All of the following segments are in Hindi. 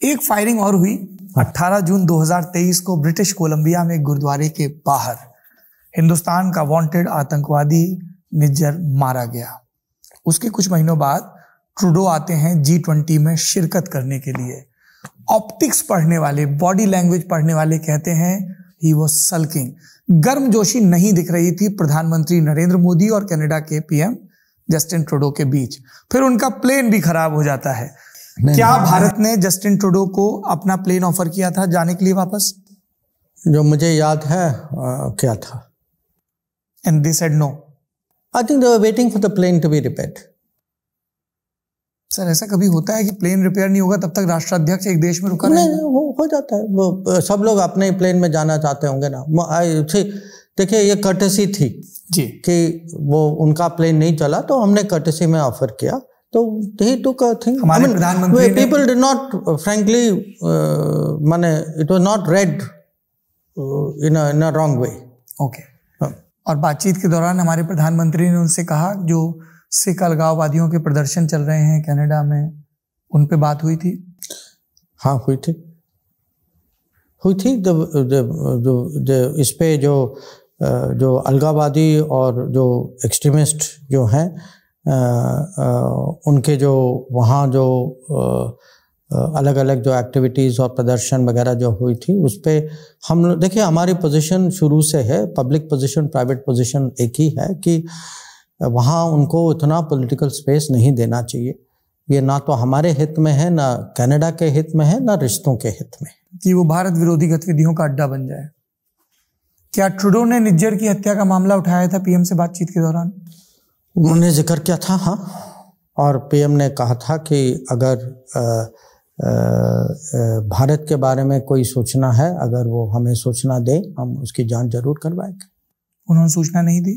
एक फायरिंग और हुई 18 जून 2023 को ब्रिटिश कोलंबिया में गुरुद्वारे के बाहर हिंदुस्तान का वांटेड आतंकवादी निज्जर मारा गया उसके कुछ महीनों बाद ट्रूडो आते हैं जी ट्वेंटी में शिरकत करने के लिए ऑप्टिक्स पढ़ने वाले बॉडी लैंग्वेज पढ़ने वाले कहते हैं ही वो सल्किंग गर्मजोशी नहीं दिख रही थी प्रधानमंत्री नरेंद्र मोदी और कनाडा के पीएम जस्टिन ट्रूडो के बीच फिर उनका प्लेन भी खराब हो जाता है क्या भारत ने जस्टिन ट्रूडो को अपना प्लेन ऑफर किया था जाने के लिए वापस जो मुझे याद है आ, क्या था and this said no I think they were waiting for the plane to be repaired sir ऐसा कभी होता है कि प्लेन रिपेयर नहीं होगा तब तक राष्ट्राध्यक्ष एक देश में रुका नहीं हो, हो जाता है वो सब लोग अपने प्लेन में जाना चाहते होंगे ना आई देखिए ये कटसी थी जी कि वो उनका प्लेन नहीं चला तो हमने कटसी में ऑफर किया तो ही टू का थिंग हमारे प्रधानमंत्री पीपल डिड नॉट फ्रेंकली माने it was not read in in a wrong way okay और बातचीत के दौरान हमारे प्रधानमंत्री ने उनसे कहा जो सिख अलगाववादियों के प्रदर्शन चल रहे हैं कनाडा में उन पे बात हुई थी हाँ हुई थी हुई थी जो इस पे जो जो अलगावादी और जो एक्सट्रीमिस्ट जो हैं उनके जो वहाँ जो अलग अलग जो एक्टिविटीज़ और प्रदर्शन वगैरह जो हुई थी उस पर हम देखिए हमारी पोजीशन शुरू से है पब्लिक पोजीशन प्राइवेट पोजीशन एक ही है कि वहाँ उनको इतना पॉलिटिकल स्पेस नहीं देना चाहिए ये ना तो हमारे हित में है ना कनाडा के हित में है ना रिश्तों के हित में कि वो भारत विरोधी गतिविधियों का अड्डा बन जाए क्या ट्रूडो ने निज्जर की हत्या का मामला उठाया था पीएम से बातचीत के दौरान उन्होंने जिक्र किया था हाँ और पीएम ने कहा था कि अगर आ, आ, भारत के बारे में कोई सूचना है अगर वो हमें सूचना दे हम उसकी जांच जरूर करवाएंगे उन्होंने सूचना नहीं दी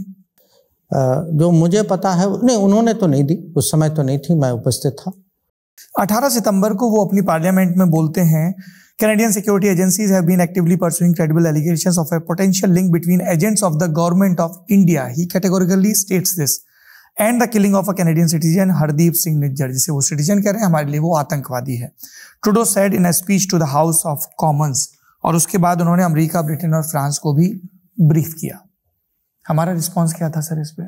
आ, जो मुझे पता है नहीं उन्होंने तो नहीं दी उस समय तो नहीं थी मैं उपस्थित था 18 सितंबर को वो अपनी पार्लियामेंट में बोलते हैं Canadian security agencies have been actively pursuing credible allegations of a potential link between agents of the government of India. He categorically states this. And the killing of a Canadian citizen, Hardeep Singh Nijjar, जिसे वो citizen कह रहे हैं हमारे लिए वो आतंकवादी है Trudeau said in a speech to the House of Commons. और उसके बाद उन्होंने अमेरिका ब्रिटेन और फ्रांस को भी ब्रीफ किया हमारा रिस्पॉन्स क्या था सर इस पर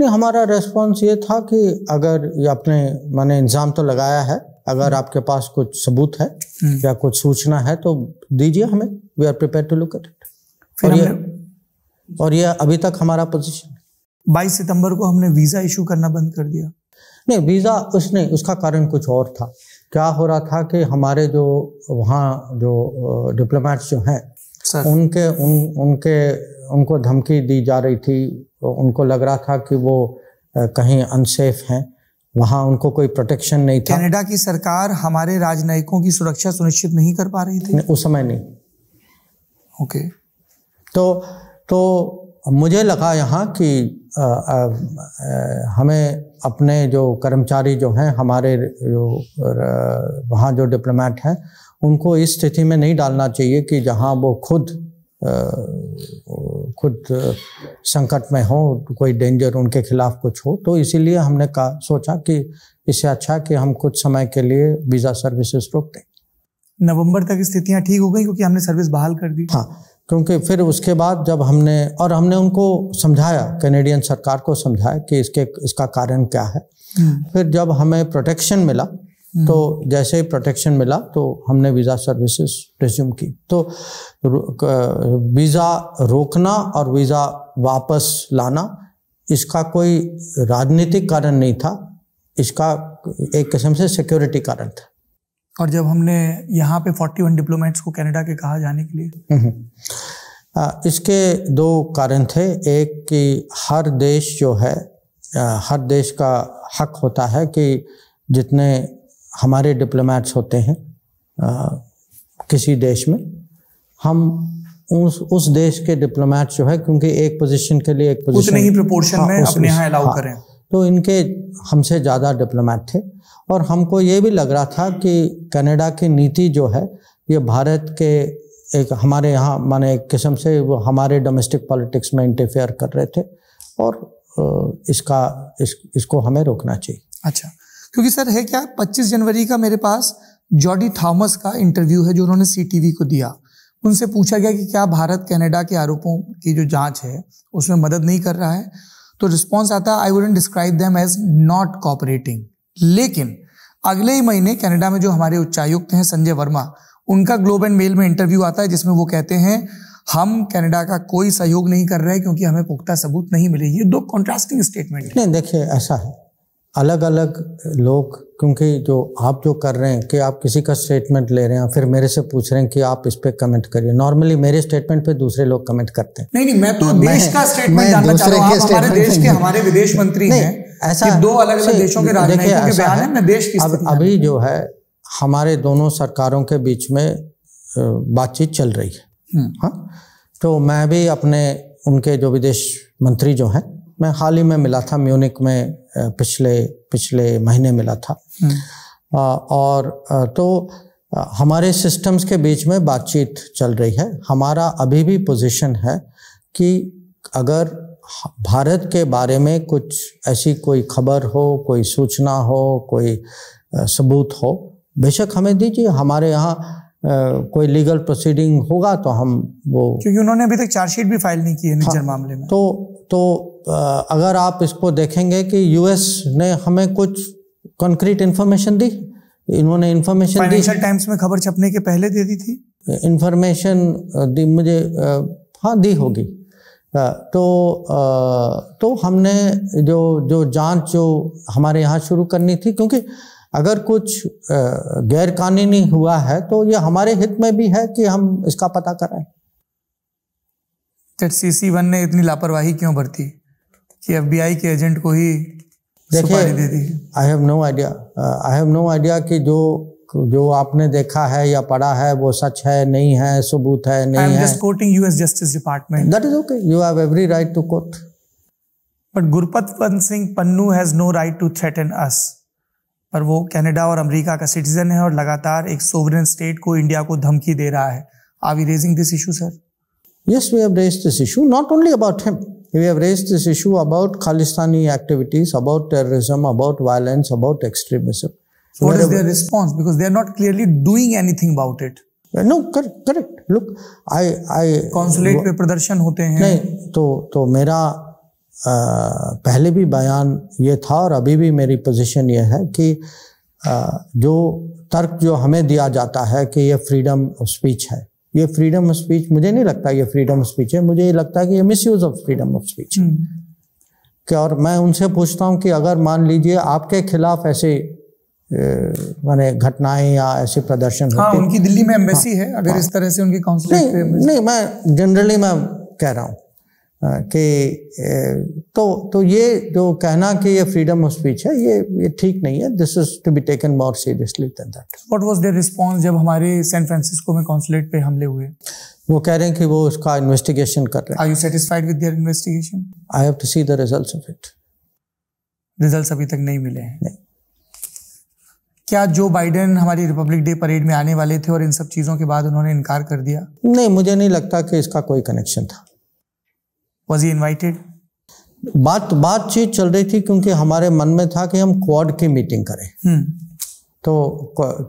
नहीं हमारा रेस्पॉन्स ये था कि अगर ये अपने माने इंजाम तो लगाया है अगर हम्म। आपके पास कुछ सबूत है हम्म। या कुछ सूचना है तो दीजिए हमें we are prepare to look at it और ये और ये अभी तक हमारा पोजीशन बाईस सितंबर को हमने वीज़ा इशू करना बंद कर दिया नहीं वीज़ा उसने उसका कारण कुछ और था क्या हो रहा था कि हमारे जो वहाँ जो डिप्लोमेट्स जो हैं उनके उन उनके उनको धमकी दी जा रही थी उनको लग रहा था कि वो कहीं अनसेफ हैं वहाँ उनको कोई प्रोटेक्शन नहीं था कनाडा की सरकार हमारे राजनयिकों की सुरक्षा सुनिश्चित नहीं कर पा रही थी उस समय नहीं ओके तो तो मुझे लगा यहाँ कि आ, आ, आ, हमें अपने जो कर्मचारी जो हैं हमारे जो वहाँ जो डिप्लोमेट हैं उनको इस स्थिति में नहीं डालना चाहिए कि जहाँ वो खुद खुद संकट में हो कोई डेंजर उनके खिलाफ कुछ हो तो इसीलिए हमने कहा सोचा कि इससे अच्छा कि हम कुछ समय के लिए वीज़ा सर्विसेज रोक दें नवंबर तक स्थितियां ठीक हो गई क्योंकि हमने सर्विस बहाल कर दी हाँ क्योंकि फिर उसके बाद जब हमने और हमने उनको समझाया कैनेडियन सरकार को समझाया कि इसके इसका कारण क्या है हम्म। फिर जब हमें प्रोटेक्शन मिला तो हम्म। जैसे ही प्रोटेक्शन मिला तो हमने वीज़ा सर्विसेज रिज्यूम की तो वीज़ा रोकना और वीज़ा वापस लाना इसका कोई राजनीतिक कारण नहीं था इसका एक किस्म से सिक्योरिटी कारण था और जब हमने यहाँ पे 41 डिप्लोमेट्स को कनाडा के कहा जाने के लिए आ, हम्म। इसके दो कारण थे एक कि हर देश जो है आ, हर देश का हक होता है कि जितने हमारे डिप्लोमेट्स होते हैं आ, किसी देश में हम उस उस देश के डिप्लोमेट्स जो है क्योंकि एक पोजीशन के लिए एक पोजीशन ही प्रोपोर्शन हाँ, में अपने यहाँ अलाउ हाँ, करें तो इनके हमसे ज़्यादा डिप्लोमेट थे और हमको ये भी लग रहा था कि कनाडा की नीति जो है ये भारत के एक हमारे यहाँ माने एक किस्म से वो हमारे डोमेस्टिक पॉलिटिक्स में इंटरफेयर कर रहे थे और इसका इस इसको हमें रोकना चाहिए अच्छा क्योंकि सर है क्या 25 जनवरी का मेरे पास जॉडी थॉमस का इंटरव्यू है जो उन्होंने सी को दिया उनसे पूछा गया कि क्या भारत कनाडा के आरोपों की जो जांच है उसमें मदद नहीं कर रहा है तो रिस्पॉन्स आता I wouldn't describe them as not cooperating लेकिन अगले ही महीने कनाडा में जो हमारे उच्चायुक्त हैं संजय वर्मा उनका ग्लोब एंड मेल में इंटरव्यू आता है जिसमें वो कहते हैं हम कनाडा का कोई सहयोग नहीं कर रहे क्योंकि हमें पुख्ता सबूत नहीं मिले ये दो कॉन्ट्रास्टिंग स्टेटमेंट नहीं देखिए ऐसा है अलग अलग लोग क्योंकि जो आप जो कर रहे हैं कि आप किसी का स्टेटमेंट ले रहे हैं फिर मेरे से पूछ रहे हैं कि आप इस पर कमेंट करिए नॉर्मली मेरे स्टेटमेंट पे दूसरे लोग कमेंट करते हैं नहीं नहीं मैं तो हाँ, मैं, देश का स्टेटमेंट जानना चाह रहा हूँ हमारे देश के हमारे विदेश मंत्री हैं ऐसा दो अलग अलग देशों के राजनयिकों के बयान है अभी जो है हमारे दोनों सरकारों के बीच में बातचीत चल रही है हम्म। हाँ तो मैं भी अपने उनके जो विदेश मंत्री जो हैं मैं हाल ही में मिला था म्यूनिक में पिछले पिछले महीने मिला था हम्म। और तो हमारे सिस्टम्स के बीच में बातचीत चल रही है हमारा अभी भी पोजीशन है कि अगर भारत के बारे में कुछ ऐसी कोई खबर हो कोई सूचना हो कोई सबूत हो बेशक हमें दीजिए हमारे यहाँ कोई लीगल प्रोसीडिंग होगा तो हम वो क्योंकि उन्होंने अभी तक चार्जशीट भी फाइल नहीं की है हाँ, मामले में तो तो अगर आप इसको देखेंगे कि यूएस ने हमें कुछ कंक्रीट इन्फॉर्मेशन दी इन्होंने इन्फॉर्मेशन दी टाइम्स में खबर छपने के पहले दे दी थी इन्फॉर्मेशन दी मुझे हाँ दी होगी तो तो हमने जो जो जांच जो हमारे यहाँ शुरू करनी थी क्योंकि अगर कुछ गैरकानूनी हुआ है तो ये हमारे हित में भी है कि हम इसका पता कराएं सी सी वन ने इतनी लापरवाही क्यों बरती कि एफबीआई के एजेंट को ही देखिए I have no idea I have no idea कि जो जो आपने देखा है या पढ़ा है वो सच है नहीं है सबूत है नहीं है quoting US justice department that is okay you have every right to quote but Gurpatwant Singh Pannun has no right to threaten us पर वो कनाडा और अमेरिका का सिटीजन है और लगातार एक सोवरेन स्टेट को इंडिया को धमकी दे रहा है are we raising this issue sir yes we have raise this issue not only about him We have raised this issue about Khalistani activities, about terrorism, about violence, about extremism. So what is their response? Because they are not clearly doing anything about it. No, correct, correct. Look, I, I Consulate पे प्रदर्शन होते हैं नहीं तो तो मेरा आ, पहले भी बयान ये था और अभी भी मेरी position ये है कि आ, जो तर्क जो हमें दिया जाता है कि ये फ्रीडम ऑफ स्पीच है ये फ्रीडम ऑफ स्पीच मुझे नहीं लगता ये फ्रीडम ऑफ स्पीच है मुझे ये लगता है कि ये misuse of freedom of speech क्या और मैं उनसे पूछता हूँ कि अगर मान लीजिए आपके खिलाफ ऐसे माने घटनाएं या ऐसे प्रदर्शन हाँ, उनकी दिल्ली में एम्बेसी हाँ, है अगर हाँ, इस तरह से उनकी काउंसिल नहीं, नहीं मैं जनरली मैं कह रहा हूँ हाँ, कि तो तो ये जो कहना कि ये फ्रीडम ऑफ स्पीच है ये ये ठीक नहीं है this is to be taken more seriously than that what was their response जब हमारे सैन फ्रांसिस्को में कॉन्सुलेट पे हमले हुए वो कह रहे हैं कि वो उसका इन्वेस्टिगेशन कर रहे हैं are you satisfied with their investigation I have to see the results of it results अभी तक नहीं मिले हैं नहीं क्या जो बाइडेन हमारी रिपब्लिक डे परेड में आने वाले थे और इन सब चीज़ों के बाद उन्होंने इनकार कर दिया नहीं मुझे नहीं लगता कि इसका कोई कनेक्शन था वॉज ही इन्वाइटेड बात बातचीत चल रही थी क्योंकि हमारे मन में था कि हम क्वाड की मीटिंग करें हम्म। तो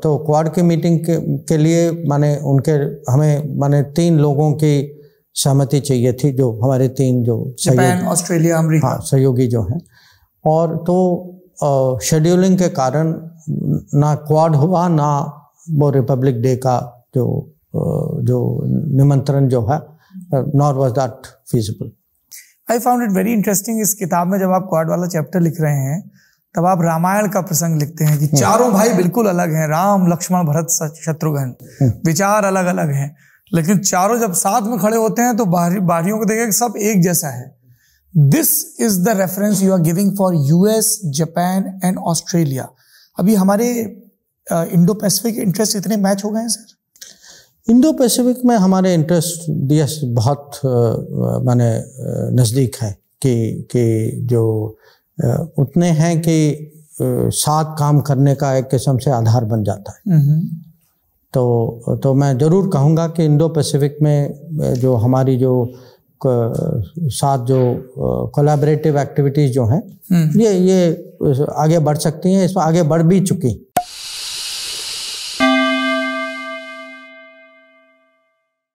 तो क्वाड की मीटिंग के, के लिए माने उनके हमें माने तीन लोगों की सहमति चाहिए थी जो हमारे तीन जो जापान ऑस्ट्रेलिया अमेरिका हाँ सहयोगी जो हैं और तो शेड्यूलिंग के कारण ना क्वाड हुआ ना वो रिपब्लिक डे का जो जो निमंत्रण जो है not was that feasible I found it very interesting इस किताब में जब आप क्वाड वाला चैप्टर लिख रहे हैं तब आप रामायण का प्रसंग लिखते हैं कि हम्म। चारों भाई बिल्कुल अलग हैं राम लक्ष्मण भरत शत्रुघ्न हम्म। विचार अलग अलग हैं लेकिन चारों जब साथ में खड़े होते हैं तो बाहरी बाहरियों को देखें सब एक जैसा है this is the reference you are giving for US Japan and Australia अभी हमारे इंडो पैसिफिक इंटरेस्ट इतने मैच हो गए हैं सर इंडो पैसिफिक में हमारे इंटरेस्ट यस बहुत माने नज़दीक है कि कि जो उतने हैं कि साथ काम करने का एक किस्म से आधार बन जाता है तो तो मैं ज़रूर कहूँगा कि इंडो पैसिफिक में जो हमारी जो साथ जो कोलाबरेटिव एक्टिविटीज़ जो हैं हम्म। ये ये आगे बढ़ सकती हैं इसमें आगे बढ़ भी चुकी हैं